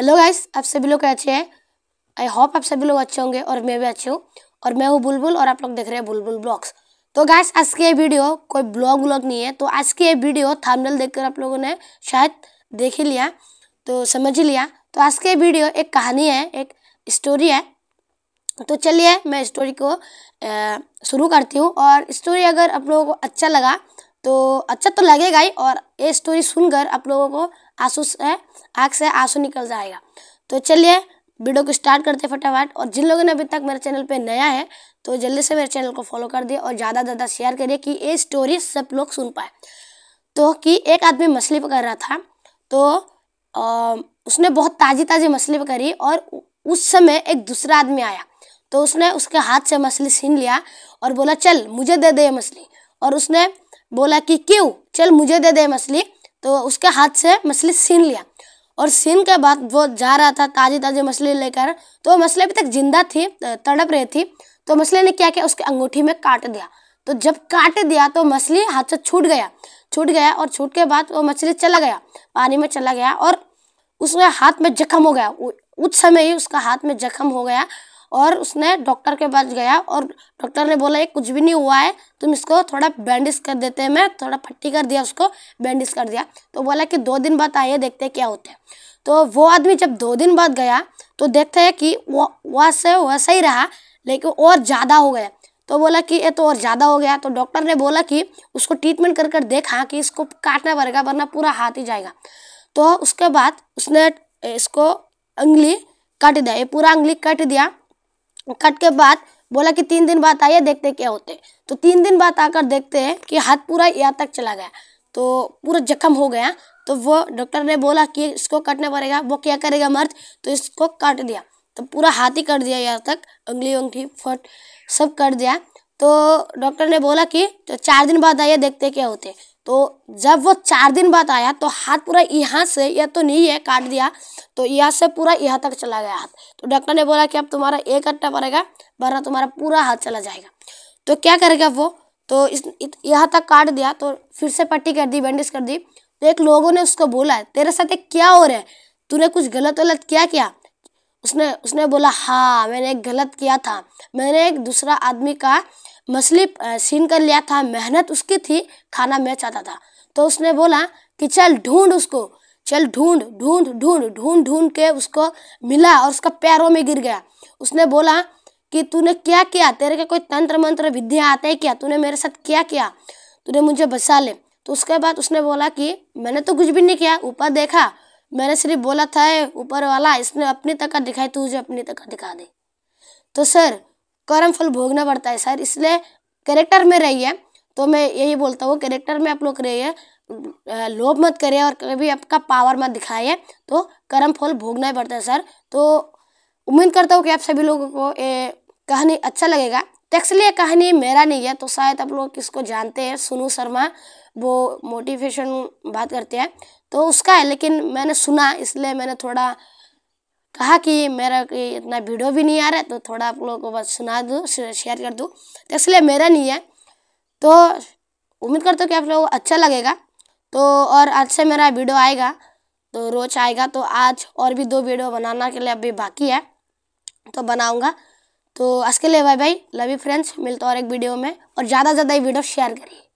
hello guys आप सभी लोग अच्छे हैं आई होप आप सभी लोग अच्छे होंगे और मैं भी अच्छी हूँ और मैं हूँ बुलबुल और आप लोग देख रहे हैं बुलबुल ब्लॉग्स तो गाइस आज की ये वीडियो कोई ब्लॉग व्लॉग नहीं है तो आज की ये वीडियो थामनल देखकर आप लोगों ने शायद देख ही लिया तो समझ ही लिया तो आज की वीडियो एक कहानी है एक स्टोरी है तो चलिए मैं स्टोरी को शुरू करती हूँ और स्टोरी अगर आप लोगों को अच्छा लगा तो अच्छा तो लगेगा ही और ये स्टोरी सुनकर आप लोगों को आंसू से आँख से आंसू निकल जाएगा तो चलिए वीडियो को स्टार्ट करते फटाफट और जिन लोगों ने अभी तक मेरे चैनल पे नया है तो जल्दी से मेरे चैनल को फॉलो कर दिए और ज़्यादा से ज़्यादा शेयर करिए कि ये स्टोरी सब लोग सुन पाए तो कि एक आदमी मछली पकड़ रहा था तो आ, उसने बहुत ताज़ी ताज़ी मछली पकड़ी और उस समय एक दूसरा आदमी आया तो उसने उसके हाथ से मछली छीन लिया और बोला चल मुझे दे दे मछली और उसने बोला कि क्यों चल मुझे दे दे मछली तो उसके हाथ से मछली छीन लिया और सीन के बाद वो जा रहा था ताज़ी ताज़ी मछली लेकर तो मछली अभी तक जिंदा थी तड़प रही थी तो मछली ने क्या किया उसके अंगूठी में काट दिया तो जब काट दिया तो मछली हाथ से छूट गया छूट गया और छूट के बाद वो मछली चला गया पानी में चला गया और उसके हाथ में जख्म हो गया उस समय ही उसका हाथ में जख्म हो गया और उसने डॉक्टर के पास गया और डॉक्टर ने बोला ये कुछ भी नहीं हुआ है तुम इसको थोड़ा बैंडेज कर देते हैं मैं थोड़ा पट्टी कर दिया उसको बैंडेज कर दिया तो बोला कि दो दिन बाद आइए देखते हैं क्या होता है तो वो आदमी जब दो दिन बाद गया तो देखते हैं कि वैसे वैसा ही रहा लेकिन और ज़्यादा हो गया तो बोला कि ये तो और ज़्यादा हो गया तो डॉक्टर ने बोला कि उसको ट्रीटमेंट कर कर देखा हाँ, कि इसको काटना पड़ेगा वरना पूरा हाथ ही जाएगा तो उसके बाद उसने इसको उंगली काट दिया ये पूरा उंगली कट दिया कट के बाद बोला कि तीन दिन बाद आइए देखते क्या होते तो तीन दिन बाद आकर देखते हैं कि हाथ पूरा यहाँ तक चला गया तो पूरा जख्म हो गया तो वो डॉक्टर ने बोला कि इसको कटना पड़ेगा वो क्या करेगा मर्द तो इसको काट दिया तो पूरा हाथ ही कर दिया यहाँ तक उंगली उंगली फट सब कर दिया तो डॉक्टर ने बोला कि तो चार दिन बाद आइए देखते क्या होते तो जब वो चार दिन बाद आया तो हाथ पूरा यहाँ से यह तो नहीं है काट दिया तो यहाँ से पूरा यहाँ तक चला गया हाथ तो डॉक्टर ने बोला कि अब तुम्हारा एक हट्टा पड़ेगा वरना तुम्हारा पूरा हाथ चला जाएगा तो क्या करेगा वो तो इस यहाँ तक काट दिया तो फिर से पट्टी कर दी बैंडेज कर दी तो एक लोगों ने उसको बोला तेरे साथ एक क्या हो रहा है तूने कुछ गलत वलत क्या क्या उसने उसने बोला हाँ मैंने गलत किया था मैंने एक दूसरा आदमी का मछली छीन कर लिया था मेहनत उसकी थी खाना मैं चाहता था तो उसने बोला कि चल ढूंढ उसको चल ढूंढ ढूंढ ढूंढ ढूंढ ढूंढ के उसको मिला और उसका पैरों में गिर गया उसने बोला कि तूने क्या किया तेरे के कोई तंत्र मंत्र विद्या आते है क्या तूने मेरे साथ क्या किया तूने मुझे बचा ले तो उसके बाद उसने बोला कि मैंने तो कुछ भी नहीं किया ऊपर देखा मैंने सिर्फ बोला था ऊपर वाला इसने अपनी का दिखाई तुझे अपनी का दिखा दे तो सर कर्म फल भोगना पड़ता है सर इसलिए करेक्टर में रहिए तो मैं यही बोलता हूँ करेक्टर में आप लोग रहिए लोभ मत करिए और कभी आपका पावर मत दिखाइए तो कर्म फल भोगना ही पड़ता है सर तो उम्मीद करता हूँ कि आप सभी लोगों को ये कहानी अच्छा लगेगा टेक्स्ट लिए कहानी मेरा नहीं है तो शायद आप लोग किसको जानते हैं सोनू शर्मा वो मोटिवेशन बात करते हैं तो उसका है लेकिन मैंने सुना इसलिए मैंने थोड़ा कहा कि मेरा कोई इतना वीडियो भी नहीं आ रहा है तो थोड़ा आप लोगों को बस सुना दूँ शेयर कर दूँ तो इसलिए मेरा नहीं है तो उम्मीद करता हूँ कि आप लोगों को अच्छा लगेगा तो और आज से मेरा वीडियो आएगा तो रोज आएगा तो आज और भी दो वीडियो बनाना के लिए अभी बाकी है तो बनाऊँगा तो आज के लिए भाई भाई लव यू फ्रेंड्स मिलते और एक वीडियो में और ज़्यादा से ज़्यादा ये वीडियो शेयर करिए